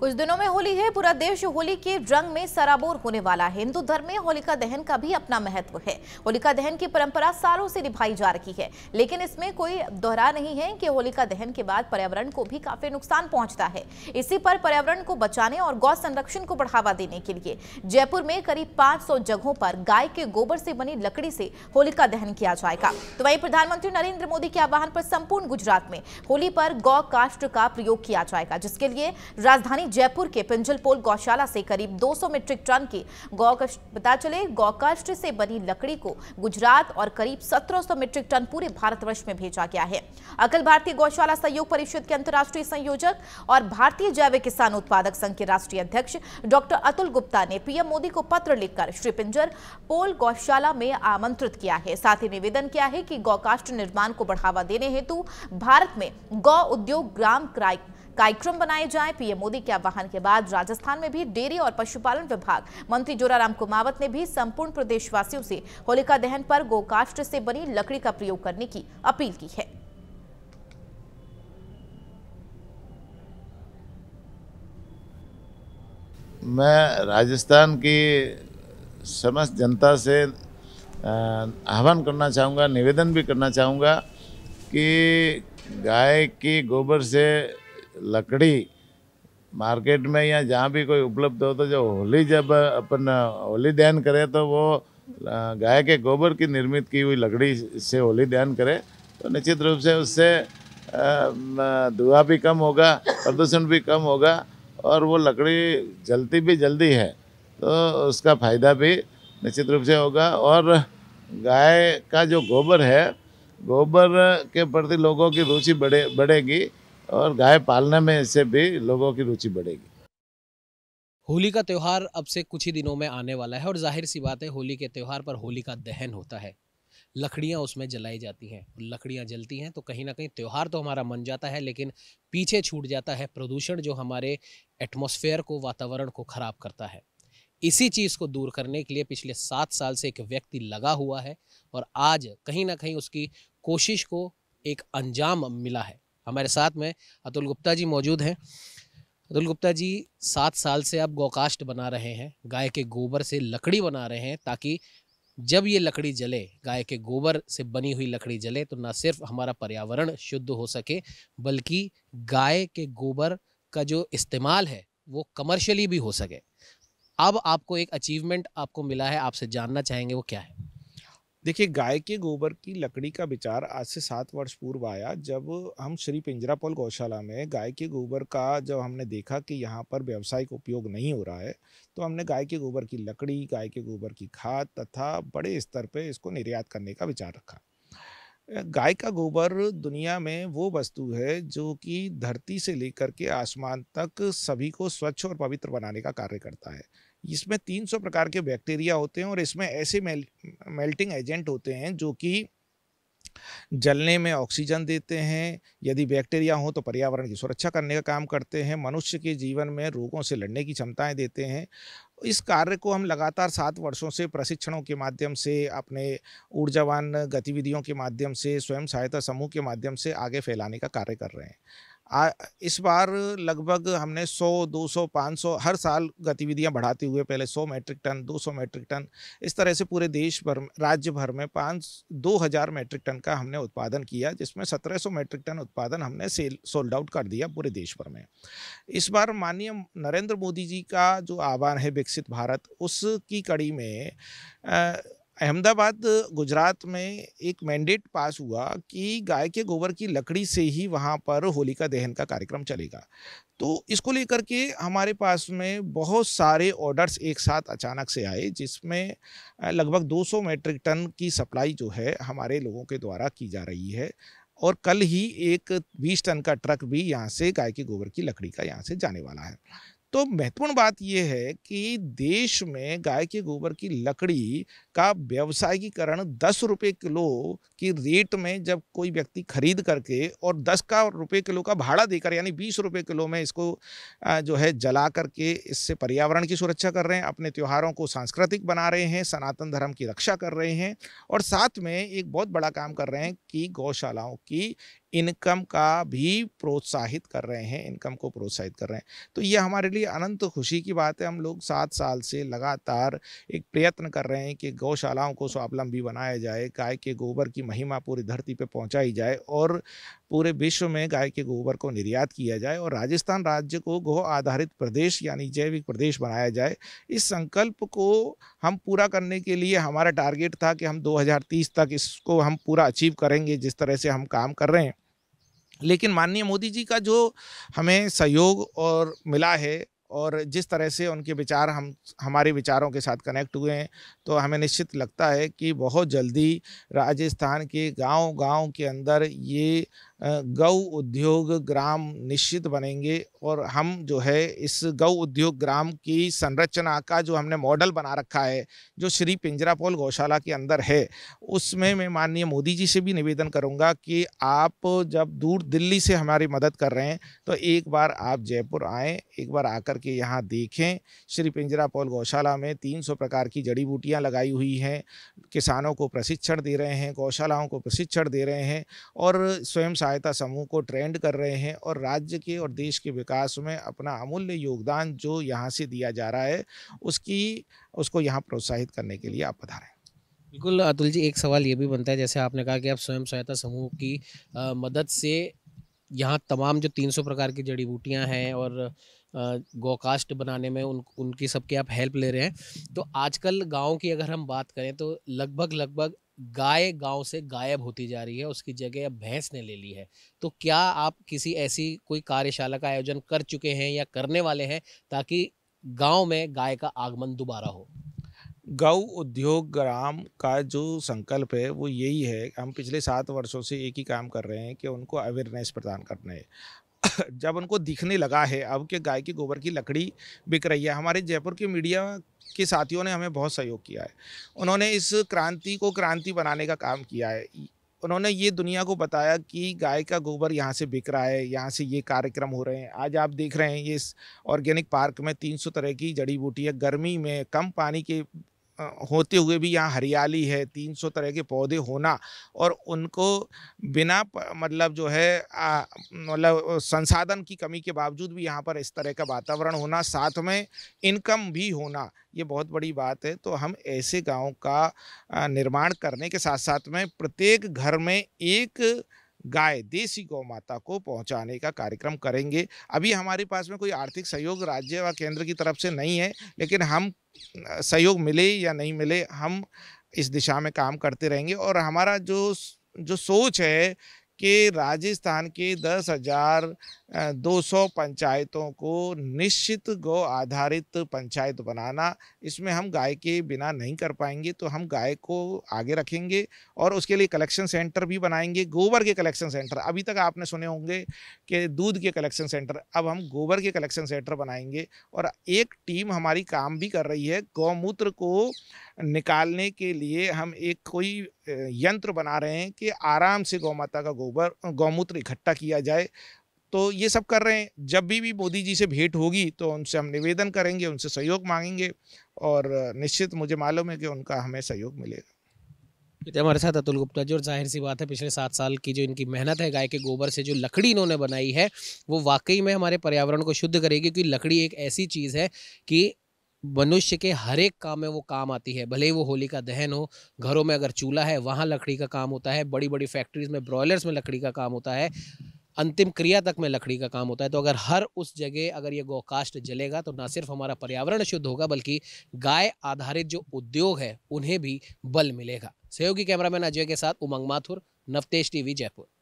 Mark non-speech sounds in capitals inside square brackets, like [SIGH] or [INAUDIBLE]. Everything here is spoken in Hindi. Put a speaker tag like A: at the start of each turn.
A: कुछ दिनों में होली है पूरा देश होली के रंग में सराबोर होने वाला है हिंदू धर्म में होलिका दहन का भी अपना महत्व है होलिका दहन की परंपरा सालों से निभाई जा रही है लेकिन इसमें कोई दोहरा नहीं है कि होलिका दहन के बाद पर्यावरण को भी काफी नुकसान पहुंचता है इसी पर पर्यावरण को बचाने और गौ संरक्षण को बढ़ावा देने के लिए जयपुर में करीब पांच जगहों पर गाय के गोबर से बनी लकड़ी से होलिका दहन किया जाएगा तो वही प्रधानमंत्री नरेंद्र मोदी के आह्वान पर संपूर्ण गुजरात में होली पर गौ काष्ट का प्रयोग किया जाएगा जिसके लिए राजधानी जयपुर के पिंजलपोल गौशाला से करीब 200 मीट्रिक टन की गौ पता चले गौकाष्ट से बनी लकड़ी को गुजरात और करीब 1700 मीट्रिक टन पूरे भारतवर्ष में भेजा गया है अखिल भारतीय गौशाला सहयोग परिषद के अंतर्राष्ट्रीय संयोजक और भारतीय जैविक किसान उत्पादक संघ के राष्ट्रीय अध्यक्ष डॉक्टर अतुल गुप्ता ने पीएम मोदी को पत्र लिखकर श्री पिंजल पोल गौशाला में आमंत्रित किया है साथ ही निवेदन किया है कि गौकाष्ट निर्माण को बढ़ावा देने हेतु भारत में गौ उद्योग ग्राम क्राइक कार्यक्रम बनाए जाएं पीएम मोदी के आह्वान के बाद राजस्थान में भी डेयरी और पशुपालन विभाग मंत्री जोराराम कुमावत ने भी संपूर्ण प्रदेशवासियों से होलिका दहन पर गोकाष्ट से बनी लकड़ी का प्रयोग करने की अपील की है
B: मैं राजस्थान की समस्त जनता से आह्वान करना चाहूँगा निवेदन भी करना चाहूँगा कि गाय की गोबर से लकड़ी मार्केट में या जहाँ भी कोई उपलब्ध हो तो जो होली जब अपन होली दहन करें तो वो गाय के गोबर की निर्मित की हुई लकड़ी से होली दहन करें तो निश्चित रूप से उससे धुआं भी कम होगा प्रदूषण भी कम होगा और वो लकड़ी जलती भी जल्दी है तो उसका फ़ायदा भी निश्चित रूप से होगा और गाय का जो गोबर है गोबर के प्रति लोगों की रुचि बढ़े बढ़ेगी और गाय पालने में इससे भी लोगों की रुचि बढ़ेगी
C: होली का त्यौहार अब से कुछ ही दिनों में आने वाला है और जाहिर सी बात है होली के त्यौहार पर होली का दहन होता है लकड़ियाँ उसमें जलाई जाती हैं लकड़ियाँ जलती हैं तो कहीं ना कहीं त्यौहार तो हमारा मन जाता है लेकिन पीछे छूट जाता है प्रदूषण जो हमारे एटमोसफेयर को वातावरण को ख़राब करता है इसी चीज़ को दूर करने के लिए पिछले सात साल से एक व्यक्ति लगा हुआ है और आज कहीं ना कहीं उसकी कोशिश को एक अंजाम मिला है हमारे साथ में अतुल गुप्ता जी मौजूद हैं अतुल गुप्ता जी सात साल से आप गौकाष्ट बना रहे हैं गाय के गोबर से लकड़ी बना रहे हैं ताकि जब ये लकड़ी जले गाय के गोबर से बनी हुई लकड़ी जले तो ना सिर्फ हमारा पर्यावरण शुद्ध हो सके बल्कि गाय के गोबर का जो इस्तेमाल है वो कमर्शियली भी हो सके अब आपको एक अचीवमेंट आपको मिला है आपसे जानना चाहेंगे वो क्या है देखिए गाय के गोबर की लकड़ी का विचार आज से सात वर्ष पूर्व
B: आया जब हम श्री पिंजरापोल गौशाला में गाय के गोबर का जब हमने देखा कि यहाँ पर व्यावसायिक उपयोग नहीं हो रहा है तो हमने गाय के गोबर की लकड़ी गाय के गोबर की खाद तथा बड़े स्तर पर इसको निर्यात करने का विचार रखा गाय का गोबर दुनिया में वो वस्तु है जो कि धरती से लेकर के आसमान तक सभी को स्वच्छ और पवित्र बनाने का कार्य करता है इसमें 300 प्रकार के बैक्टीरिया होते हैं और इसमें ऐसे मेल, मेल्टिंग एजेंट होते हैं जो कि जलने में ऑक्सीजन देते हैं यदि बैक्टीरिया हो तो पर्यावरण की सुरक्षा करने का काम करते हैं मनुष्य के जीवन में रोगों से लड़ने की क्षमताएं देते हैं इस कार्य को हम लगातार सात वर्षों से प्रशिक्षणों के माध्यम से अपने ऊर्जावान गतिविधियों के माध्यम से स्वयं सहायता समूह के माध्यम से आगे फैलाने का कार्य कर रहे हैं आ, इस बार लगभग हमने 100, 200, 500 हर साल गतिविधियां बढ़ाते हुए पहले 100 मैट्रिक टन 200 मैट्रिक टन इस तरह से पूरे देश भर राज्य भर में पाँच दो हज़ार मैट्रिक टन का हमने उत्पादन किया जिसमें 1700 मैट्रिक टन उत्पादन हमने सेल सोल्ड आउट कर दिया पूरे देश भर में इस बार माननीय नरेंद्र मोदी जी का जो आह्वान है विकसित भारत उसकी कड़ी में आ, अहमदाबाद गुजरात में एक मैंडेट पास हुआ कि गाय के गोबर की लकड़ी से ही वहाँ पर होलिका दहन का कार्यक्रम चलेगा तो इसको लेकर के हमारे पास में बहुत सारे ऑर्डर्स एक साथ अचानक से आए जिसमें लगभग 200 मैट्रिक टन की सप्लाई जो है हमारे लोगों के द्वारा की जा रही है और कल ही एक 20 टन का ट्रक भी यहाँ से गाय के गोबर की लकड़ी का यहाँ से जाने वाला है तो महत्वपूर्ण बात यह है कि देश में गाय के गोबर की लकड़ी का व्यवसायीकरण दस रुपये किलो की रेट में जब कोई व्यक्ति खरीद करके और दस का रुपये किलो का भाड़ा देकर यानी बीस रुपये किलो में इसको जो है जला करके इससे पर्यावरण की सुरक्षा कर रहे हैं अपने त्योहारों को सांस्कृतिक बना रहे हैं सनातन धर्म की रक्षा कर रहे हैं और साथ में एक बहुत बड़ा काम कर रहे हैं कि गौशालाओं की इनकम का भी प्रोत्साहित कर रहे हैं इनकम को प्रोत्साहित कर रहे हैं तो ये हमारे लिए अनंत खुशी की बात है हम लोग सात साल से लगातार एक प्रयत्न कर रहे हैं कि गौशालाओं को स्वावलंबी बनाया जाए गाय के गोबर की महिमा पूरी धरती पर पहुँचाई जाए और पूरे विश्व में गाय के गोबर को निर्यात किया जाए और राजस्थान राज्य को गौ आधारित प्रदेश यानी जैविक प्रदेश बनाया जाए इस संकल्प को हम पूरा करने के लिए हमारा टारगेट था कि हम 2030 तक इसको हम पूरा अचीव करेंगे जिस तरह से हम काम कर रहे हैं लेकिन माननीय मोदी जी का जो हमें सहयोग और मिला है और जिस तरह से उनके विचार हम हमारे विचारों के साथ कनेक्ट हुए हैं तो हमें निश्चित लगता है कि बहुत जल्दी राजस्थान के गांव-गांव के अंदर ये गौ उद्योग ग्राम निश्चित बनेंगे और हम जो है इस गौ उद्योग ग्राम की संरचना का जो हमने मॉडल बना रखा है जो श्री पिंजरापोल गौशाला के अंदर है उसमें मैं माननीय मोदी जी से भी निवेदन करूंगा कि आप जब दूर दिल्ली से हमारी मदद कर रहे हैं तो एक बार आप जयपुर आएँ एक बार आकर के यहाँ देखें श्री पिंजरापोल गौशाला में तीन प्रकार की जड़ी बूटियाँ लगाई हुई हैं किसानों को प्रशिक्षण दे रहे हैं गौशालाओं को प्रशिक्षण दे रहे हैं और स्वयं सहायता समूह को ट्रेंड कर रहे हैं और राज्य के और देश के विकास में अपना अमूल्य योगदान जो यहाँ से दिया जा रहा है उसकी उसको यहाँ प्रोत्साहित करने के लिए आप बता रहे हैं
C: बिल्कुल अतुल जी एक सवाल ये भी बनता है जैसे आपने कहा कि आप स्वयं सहायता समूह की आ, मदद से यहाँ तमाम जो 300 प्रकार की जड़ी बूटियाँ हैं और गोकास्ट बनाने में उन उनकी सबकी आप हेल्प ले रहे हैं तो आजकल गाँव की अगर हम बात करें तो लगभग लगभग गाय गांव से गायब होती जा रही है उसकी जगह अब भैंस ने ले ली है तो क्या आप किसी ऐसी कोई कार्यशाला का आयोजन कर चुके हैं या करने वाले हैं ताकि गांव में गाय का आगमन दोबारा हो गौ उद्योग
B: ग्राम का जो संकल्प है वो यही है हम पिछले सात वर्षों से एक ही काम कर रहे हैं कि उनको अवेयरनेस प्रदान करना है [LAUGHS] जब उनको दिखने लगा है अब कि गाय के गोबर की लकड़ी बिक रही है हमारे जयपुर के मीडिया के साथियों ने हमें बहुत सहयोग किया है उन्होंने इस क्रांति को क्रांति बनाने का काम किया है उन्होंने ये दुनिया को बताया कि गाय का गोबर यहाँ से बिक रहा है यहाँ से ये कार्यक्रम हो रहे हैं आज आप देख रहे हैं ये ऑर्गेनिक पार्क में 300 तरह की जड़ी बूटी है गर्मी में कम पानी के होते हुए भी यहाँ हरियाली है तीन सौ तरह के पौधे होना और उनको बिना मतलब जो है मतलब संसाधन की कमी के बावजूद भी यहाँ पर इस तरह का वातावरण होना साथ में इनकम भी होना ये बहुत बड़ी बात है तो हम ऐसे गाँव का निर्माण करने के साथ साथ में प्रत्येक घर में एक गाय देसी गौ माता को पहुंचाने का कार्यक्रम करेंगे अभी हमारे पास में कोई आर्थिक सहयोग राज्य व केंद्र की तरफ से नहीं है लेकिन हम सहयोग मिले या नहीं मिले हम इस दिशा में काम करते रहेंगे और हमारा जो जो सोच है कि राजस्थान की दस हजार दो सौ पंचायतों को निश्चित गौ आधारित पंचायत बनाना इसमें हम गाय के बिना नहीं कर पाएंगे तो हम गाय को आगे रखेंगे और उसके लिए कलेक्शन सेंटर भी बनाएंगे गोबर के कलेक्शन सेंटर अभी तक आपने सुने होंगे कि दूध के कलेक्शन सेंटर अब हम गोबर के कलेक्शन सेंटर बनाएंगे और एक टीम हमारी काम भी कर रही है गौमूत्र को निकालने के लिए हम एक कोई यंत्र बना रहे हैं कि आराम से गौ माता का गोबर गौमूत्र इकट्ठा किया जाए तो ये सब कर रहे हैं जब भी भी मोदी जी से भेंट होगी तो उनसे हम निवेदन करेंगे उनसे सहयोग मांगेंगे और निश्चित मुझे मालूम है कि उनका हमें सहयोग
C: मिलेगा तो हमारे साथ अतुल गुप्ता जी और जाहिर सी बात है पिछले सात साल की जो इनकी मेहनत है गाय के गोबर से जो लकड़ी इन्होंने बनाई है वो वाकई में हमारे पर्यावरण को शुद्ध करेगी क्योंकि लकड़ी एक ऐसी चीज़ है कि मनुष्य के हर एक काम में वो काम आती है भले ही वो होली का दहन हो घरों में अगर चूल्हा है वहाँ लकड़ी का काम होता है बड़ी बड़ी फैक्ट्रीज में ब्रॉयलर्स में लकड़ी का काम होता है अंतिम क्रिया तक में लकड़ी का काम होता है तो अगर हर उस जगह अगर ये गौकाष्ट जलेगा तो ना सिर्फ हमारा पर्यावरण शुद्ध होगा बल्कि गाय आधारित जो उद्योग है उन्हें भी बल मिलेगा सहयोगी कैमरामैन अजय के साथ उमंग माथुर नवतेश टीवी जयपुर